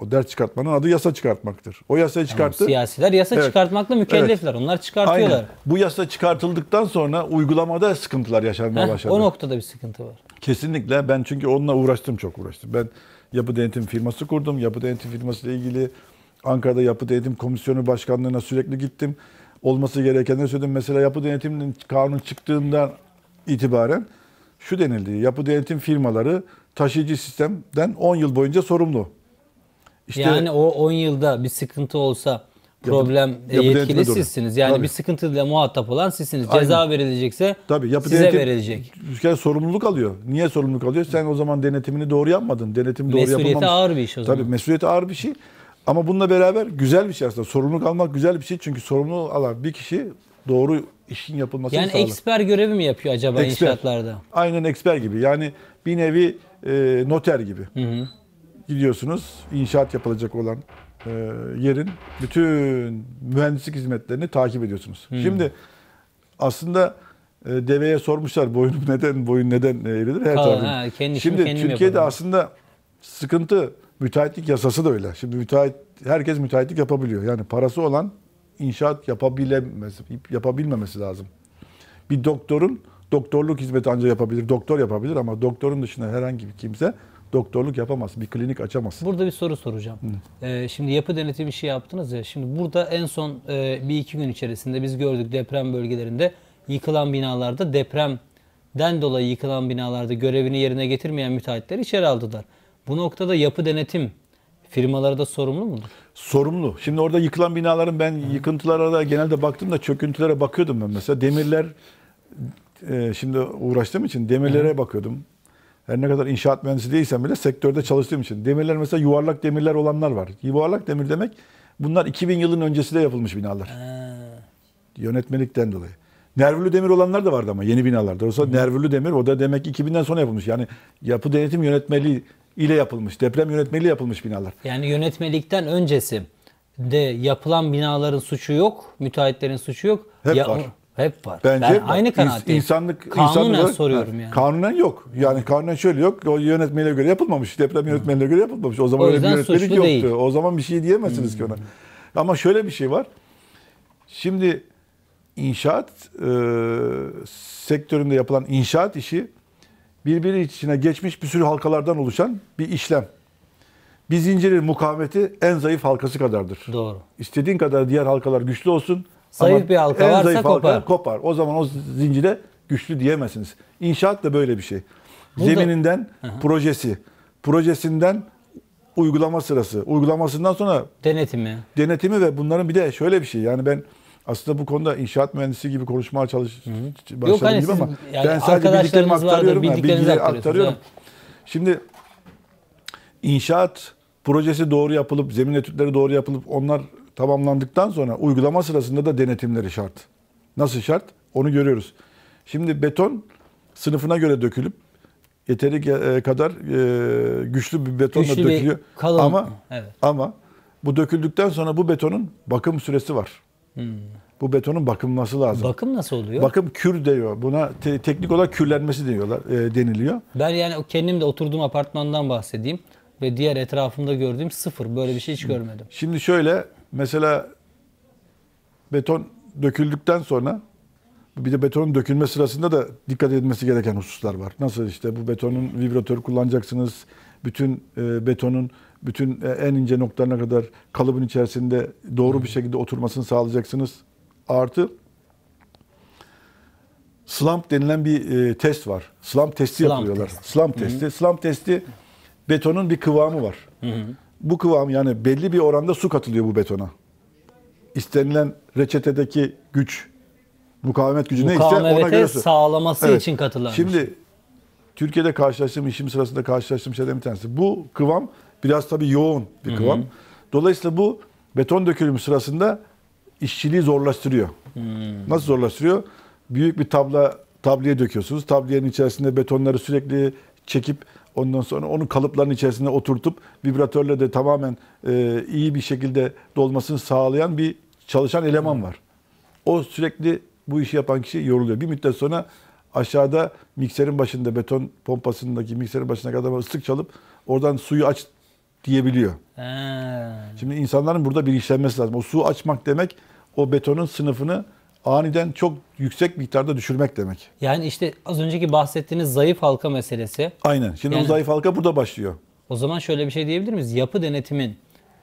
O ders çıkartmanın adı yasa çıkartmaktır. O yasayı çıkarttı. Tamam, siyasiler yasa evet. çıkartmakla mükellefler. Evet. Onlar çıkartıyorlar. Aynen. Bu yasa çıkartıldıktan sonra uygulamada sıkıntılar yaşanmaya Heh, başladı. O noktada bir sıkıntı var. Kesinlikle. Ben çünkü onunla uğraştım, çok uğraştım. Ben yapı denetim firması kurdum. Yapı denetim firması ile ilgili Ankara'da yapı denetim komisyonu başkanlığına sürekli gittim olması gerekenleri söyledim. Mesela yapı denetiminin kanunu çıktığından itibaren şu denildi. Yapı denetim firmaları taşıyıcı sistemden 10 yıl boyunca sorumlu. İşte, yani o 10 yılda bir sıkıntı olsa problem e, yapı, yapı yetkili sizsiniz. Yani Tabii. bir sıkıntıyla muhatap olan sizsiniz. ceza Aynen. Ceza verilecekse Tabii, yapı size denetim, verilecek. Yani sorumluluk alıyor. Niye sorumluluk alıyor? Sen o zaman denetimini doğru yapmadın. Denetim doğru mesuliyeti Mesuliyeti ağır bir iş o zaman. Tabii mesuliyeti ağır bir şey. Ama bununla beraber güzel bir şey aslında. Sorumluluk almak güzel bir şey. Çünkü sorumluluk alan bir kişi doğru işin yapılması yani sağlar. eksper görevi mi yapıyor acaba eksper. inşaatlarda? Aynen eksper gibi. Yani bir nevi e, noter gibi. Hı hı. Gidiyorsunuz inşaat yapılacak olan e, yerin bütün mühendislik hizmetlerini takip ediyorsunuz. Hı. Şimdi aslında e, deveye sormuşlar boyun neden boyun neden eğrilir her Kal, tarafı. Şimdi Türkiye'de yapalım. aslında sıkıntı müteahhitlik yasası da öyle. Şimdi müteahhit herkes müteahhitlik yapabiliyor. Yani parası olan inşaat yapabilemesi, yapabilmemesi lazım. Bir doktorun doktorluk hizmeti ancak yapabilir. Doktor yapabilir ama doktorun dışında herhangi bir kimse doktorluk yapamaz. Bir klinik açamaz. Burada bir soru soracağım. Ee, şimdi yapı denetimi bir şey yaptınız ya. Şimdi burada en son e, bir iki gün içerisinde biz gördük deprem bölgelerinde yıkılan binalarda depremden dolayı yıkılan binalarda görevini yerine getirmeyen müteahhitleri içeri aldılar. Bu noktada yapı denetim firmaları da sorumlu mudur? Sorumlu. Şimdi orada yıkılan binaların ben Hı. yıkıntılara da genelde baktım da çöküntülere bakıyordum ben mesela. Demirler e, şimdi uğraştığım için demirlere Hı. bakıyordum. Her ne kadar inşaat mühendisi değilsem bile sektörde çalıştığım için. Demirler mesela yuvarlak demirler olanlar var. Yuvarlak demir demek bunlar 2000 yılın öncesi de yapılmış binalar. Ha. Yönetmelikten dolayı. Nervülü demir olanlar da vardı ama yeni binalarda. Oysa nervülü demir o da demek ki 2000'den sonra yapılmış. Yani yapı denetim yönetmeliği ile yapılmış, deprem yönetmeliği yapılmış binalar. Yani yönetmelikten öncesi de yapılan binaların suçu yok, müteahhitlerin suçu yok. Hep ya, var. Hep var. Bence ben aynı kanaatteyim. İnsanlık, kanunen insanlık, soruyorum yani. Kanunen yok. Yani kanunen şöyle yok. O yönetmeliğe göre yapılmamış. Deprem yönetmeliğine göre yapılmamış. O zaman o öyle bir yönetmelik yoktu. Değil. O zaman bir şey diyemezsiniz hmm. ki ona. Hmm. Ama şöyle bir şey var. Şimdi inşaat e, sektöründe yapılan inşaat işi birbiri içine geçmiş bir sürü halkalardan oluşan bir işlem. Bir zincirin mukavemeti en zayıf halkası kadardır. Doğru. İstediğin kadar diğer halkalar güçlü olsun. Zayıf bir halka en varsa zayıf kopar. Halka kopar. O zaman o zincire güçlü diyemezsiniz. İnşaat da böyle bir şey. Burada... Zemininden hı projesi, projesinden uygulama sırası, uygulamasından sonra denetimi. Denetimi ve bunların bir de şöyle bir şey. Yani ben aslında bu konuda inşaat mühendisi gibi konuşmaya çalış Yok, hani gibi ama yani ben sadece bildiklerimi aktarıyorum. Vardır, bildiklerinizi aktarıyorum. Şimdi inşaat projesi doğru yapılıp, zemin etütleri doğru yapılıp onlar tamamlandıktan sonra uygulama sırasında da denetimleri şart. Nasıl şart? Onu görüyoruz. Şimdi beton sınıfına göre dökülüp yeteri e, kadar e, güçlü bir betonla güçlü dökülüyor. Bir kalın. Ama evet. ama bu döküldükten sonra bu betonun bakım süresi var. Bu betonun bakılması lazım. Bakım nasıl oluyor? Bakım kür diyor. Buna te- teknik olarak kürlenmesi diyorlar e, deniliyor. Ben yani kendim de oturduğum apartmandan bahsedeyim ve diğer etrafımda gördüğüm sıfır. Böyle bir şey hiç görmedim. Şimdi şöyle mesela beton döküldükten sonra bir de betonun dökülme sırasında da dikkat edilmesi gereken hususlar var. Nasıl işte bu betonun vibratör kullanacaksınız. Bütün e, betonun bütün e, en ince noktalarına kadar kalıbın içerisinde doğru bir şekilde oturmasını sağlayacaksınız. Artı slump denilen bir e, test var. Slump testi slump yapıyorlar. Test. Slump Hı-hı. testi. Slump testi betonun bir kıvamı var. hı Bu kıvam yani belli bir oranda su katılıyor bu betona. İstenilen reçetedeki güç, mukavemet gücü Mukavemete neyse ona göre sağlaması evet. için katılan. Şimdi şey. Türkiye'de karşılaştığım, işim sırasında karşılaştığım şeyden bir tanesi. Bu kıvam Biraz tabii yoğun bir kıvam. Hı hı. Dolayısıyla bu beton dökülümü sırasında işçiliği zorlaştırıyor. Hı. Nasıl zorlaştırıyor? Büyük bir tabla tabliye döküyorsunuz. Tabliyenin içerisinde betonları sürekli çekip ondan sonra onu kalıpların içerisinde oturtup vibratörle de tamamen e, iyi bir şekilde dolmasını sağlayan bir çalışan eleman var. O sürekli bu işi yapan kişi yoruluyor. Bir müddet sonra aşağıda mikserin başında beton pompasındaki mikserin başına kadar ıslık çalıp oradan suyu aç diyebiliyor. Ha. Şimdi insanların burada bilinçlenmesi lazım. O su açmak demek o betonun sınıfını aniden çok yüksek miktarda düşürmek demek. Yani işte az önceki bahsettiğiniz zayıf halka meselesi. Aynen. Şimdi yani, o zayıf halka burada başlıyor. O zaman şöyle bir şey diyebilir miyiz? Yapı denetimin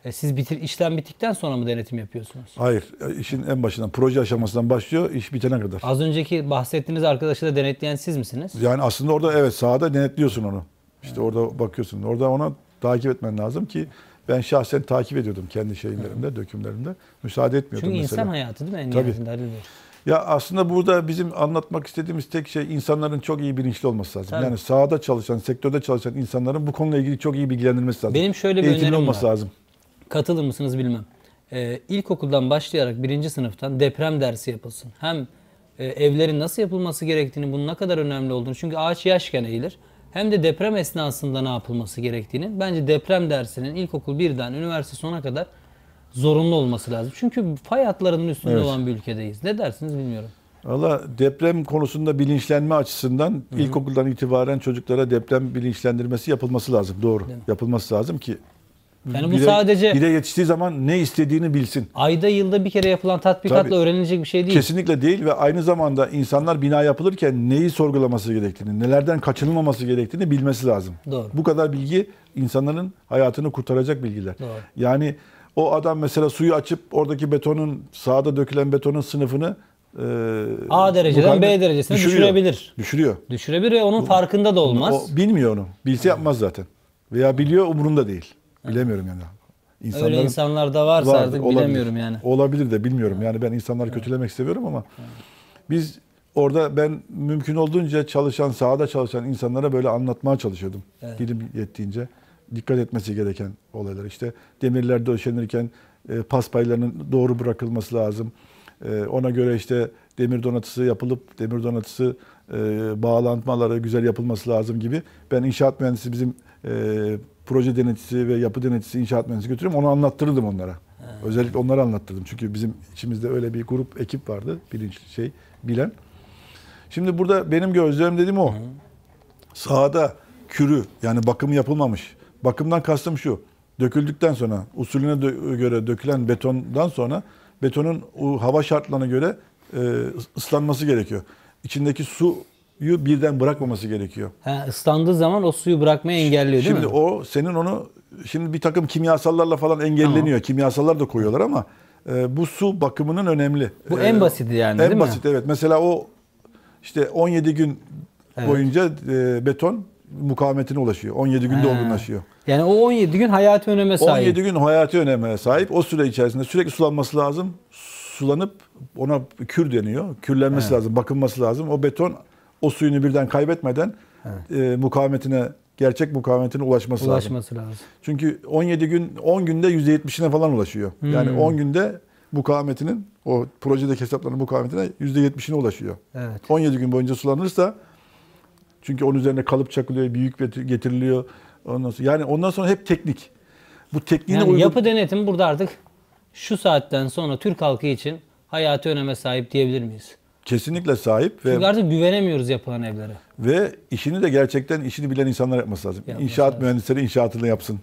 e, siz bitir işlem bittikten sonra mı denetim yapıyorsunuz? Hayır. İşin en başından proje aşamasından başlıyor iş bitene kadar. Az önceki bahsettiğiniz arkadaşı da denetleyen siz misiniz? Yani aslında orada evet sahada denetliyorsun onu. İşte evet. orada bakıyorsun. Orada ona takip etmen lazım ki ben şahsen takip ediyordum kendi şeylerimde, dökümlerimde. Müsaade etmiyordum Çünkü mesela. insan hayatı değil mi en Tabii. nihayetinde Bey? Ya aslında burada bizim anlatmak istediğimiz tek şey insanların çok iyi bilinçli olması lazım. Tabii. Yani sahada çalışan, sektörde çalışan insanların bu konuyla ilgili çok iyi bilgilendirmesi lazım. Benim şöyle bir Eğitimli önerim olması var. lazım. Katılır mısınız bilmem. Ee, ilkokuldan başlayarak birinci sınıftan deprem dersi yapılsın. Hem e, evlerin nasıl yapılması gerektiğini, bunun ne kadar önemli olduğunu. Çünkü ağaç yaşken eğilir hem de deprem esnasında ne yapılması gerektiğini bence deprem dersinin ilkokul birden üniversite sona kadar zorunlu olması lazım. Çünkü fay hatlarının üstünde evet. olan bir ülkedeyiz. Ne dersiniz bilmiyorum. Valla deprem konusunda bilinçlenme açısından Hı-hı. ilkokuldan itibaren çocuklara deprem bilinçlendirmesi yapılması lazım. Doğru. Yapılması lazım ki yani bu bire, sadece bire yetiştiği zaman ne istediğini bilsin. Ayda yılda bir kere yapılan tatbikatla Tabii, öğrenilecek bir şey değil. Kesinlikle değil ve aynı zamanda insanlar bina yapılırken neyi sorgulaması gerektiğini, nelerden kaçınılmaması gerektiğini bilmesi lazım. Doğru. Bu kadar bilgi insanların hayatını kurtaracak bilgiler. Doğru. Yani o adam mesela suyu açıp oradaki betonun sağda dökülen betonun sınıfını e, A dereceden B derecesine düşürüyor. düşürebilir. Düşürüyor. Düşürebilir ve onun bu, farkında da olmaz. O bilmiyor onu. Bilse yapmaz zaten. Veya biliyor umurunda değil. Bilemiyorum yani. İnsanların Öyle insanlar da varsa vardır, artık olabilir. bilemiyorum yani. Olabilir de bilmiyorum. Yani ben insanları kötülemek istemiyorum ama biz orada ben mümkün olduğunca çalışan, sahada çalışan insanlara böyle anlatmaya çalışıyordum. Evet. Dilim yettiğince dikkat etmesi gereken olaylar. İşte demirler döşenirken e, pas paylarının doğru bırakılması lazım. E, ona göre işte demir donatısı yapılıp demir donatısı e, bağlantmaları güzel yapılması lazım gibi. Ben inşaat mühendisi bizim e, proje denetçisi ve yapı denetçisi, inşaat mühendisi götürüyorum. Onu anlattırdım onlara. Ha. Özellikle onları anlattırdım. Çünkü bizim içimizde öyle bir grup, ekip vardı. Bilinç şey, bilen. Şimdi burada benim gözlem dediğim o. Hı. Sahada kürü yani bakımı yapılmamış. Bakımdan kastım şu. Döküldükten sonra usulüne dö göre dökülen betondan sonra betonun o hava şartlarına göre e, ıslanması gerekiyor. İçindeki su birden bırakmaması gerekiyor. Ha, ıslandığı zaman o suyu bırakmayı engelliyor değil şimdi mi? Şimdi o senin onu şimdi bir takım kimyasallarla falan engelleniyor. Tamam. Kimyasallar da koyuyorlar ama e, bu su bakımının önemli. Bu ee, en basiti yani en değil basit, mi? En basit evet. Mesela o işte 17 gün evet. boyunca e, beton mukavemetine ulaşıyor. 17 günde He. olgunlaşıyor. Yani o 17 gün hayati öneme sahip. 17 gün hayati öneme sahip. O süre içerisinde sürekli sulanması lazım. Sulanıp ona kür deniyor. Kürlenmesi He. lazım, bakılması lazım. O beton o suyunu birden kaybetmeden evet. e, mukavemetine gerçek mukavemetine ulaşması, ulaşması lazım. lazım. Çünkü 17 gün 10 günde %70'ine falan ulaşıyor. Hmm. Yani 10 günde mukavemetinin o projedeki hesapların mukavemetine %70'ine ulaşıyor. Evet. 17 gün boyunca sulanırsa çünkü onun üzerine kalıp çakılıyor, büyük getiriliyor. Ondan sonra, yani ondan sonra hep teknik. Bu tekniğine yani uygun... yapı denetim burada artık şu saatten sonra Türk halkı için hayati öneme sahip diyebilir miyiz? Kesinlikle sahip ve Çünkü artık güvenemiyoruz yapılan evlere. ve işini de gerçekten işini bilen insanlar yapması lazım. Yapması inşaat lazım. mühendisleri inşaatını yapsın.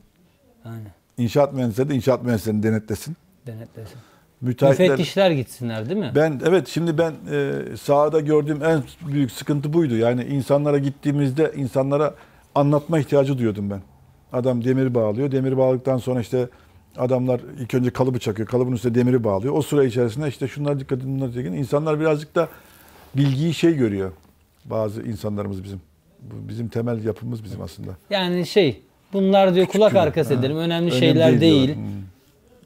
Aynen. İnşaat mühendisleri de inşaat mühendislerini denetlesin. Denetlesin. Müteahhitler Müfettişler gitsinler değil mi? ben evet şimdi ben e, sahada gördüğüm en büyük sıkıntı buydu. Yani insanlara gittiğimizde insanlara anlatma ihtiyacı duyuyordum ben. Adam demir bağlıyor. Demir bağladıktan sonra işte Adamlar ilk önce kalıbı çakıyor. Kalıbın üstüne demiri bağlıyor. O süre içerisinde işte şunlar dikkat edin, bunlar dikkat İnsanlar birazcık da bilgiyi şey görüyor. Bazı insanlarımız bizim. Bu bizim temel yapımız bizim aslında. Yani şey bunlar diyor Küçük kulak arkası ederim. Önemli, Önemli şeyler değil.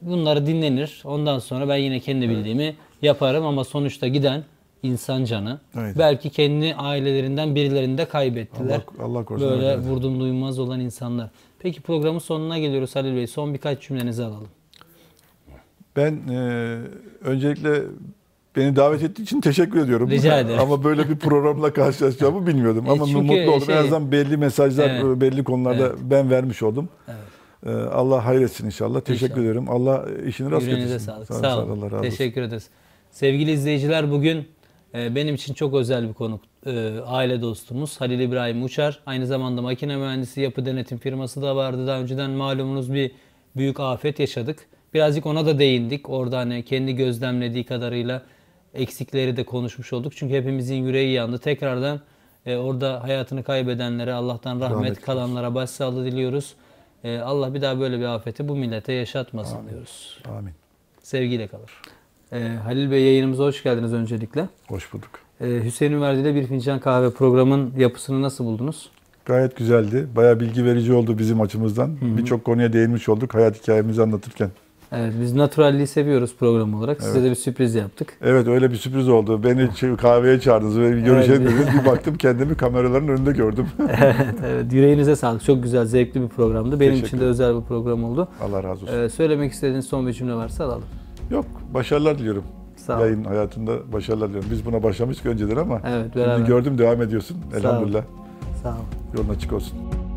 Bunları dinlenir. Ondan sonra ben yine kendi bildiğimi evet. yaparım ama sonuçta giden insan canı. Evet. Belki kendi ailelerinden birilerini de kaybettiler. Allah, Allah korusun. Böyle evet. vurdum duymaz olan insanlar. Peki programın sonuna geliyoruz Halil Bey. Son birkaç cümlenizi alalım. Ben e, öncelikle beni davet ettiği için teşekkür ediyorum. Rica ederim. Ama böyle bir programla karşılaşacağımı bilmiyordum. Ama Çünkü mutlu oldum. Şey, en azından belli mesajlar, evet, belli konularda evet. ben vermiş oldum. Evet. E, Allah hayretsin inşallah. Teşekkür inşallah. ederim. Allah işini rast getirsin. Sağ, sağ olun. Sağ olun. Allah razı olsun. Teşekkür ederiz. Sevgili izleyiciler bugün ee, benim için çok özel bir konuk, e, aile dostumuz Halil İbrahim Uçar. Aynı zamanda makine mühendisi yapı denetim firması da vardı. Daha önceden malumunuz bir büyük afet yaşadık. Birazcık ona da değindik. Orada hani kendi gözlemlediği kadarıyla eksikleri de konuşmuş olduk. Çünkü hepimizin yüreği yandı. Tekrardan e, orada hayatını kaybedenlere Allah'tan rahmet, rahmet kalanlara başsağlığı diliyoruz. E, Allah bir daha böyle bir afeti bu millete yaşatmasın Amin. diyoruz. Amin. Sevgiyle kalır. E, Halil Bey yayınımıza hoş geldiniz öncelikle. Hoş bulduk. E, Hüseyin Ümerdi'de Bir Fincan Kahve programın yapısını nasıl buldunuz? Gayet güzeldi. bayağı bilgi verici oldu bizim açımızdan. Birçok konuya değinmiş olduk hayat hikayemizi anlatırken. Evet biz naturalliği seviyoruz program olarak. Size evet. de bir sürpriz yaptık. Evet öyle bir sürpriz oldu. Beni kahveye çağırdınız ve görüşelim evet. dediniz. Bir baktım kendimi kameraların önünde gördüm. evet, evet yüreğinize sağlık. Çok güzel zevkli bir programdı. Benim için de özel bir program oldu. Allah razı olsun. Ee, söylemek istediğiniz son bir cümle varsa alalım. Yok, başarılar diliyorum. Sağ ol. Yayın hayatında başarılar diliyorum. Biz buna başlamıştık önceden ama evet, şimdi gördüm devam ediyorsun. Elhamdülillah. Sağ ol. Sağ ol. Yolun açık olsun.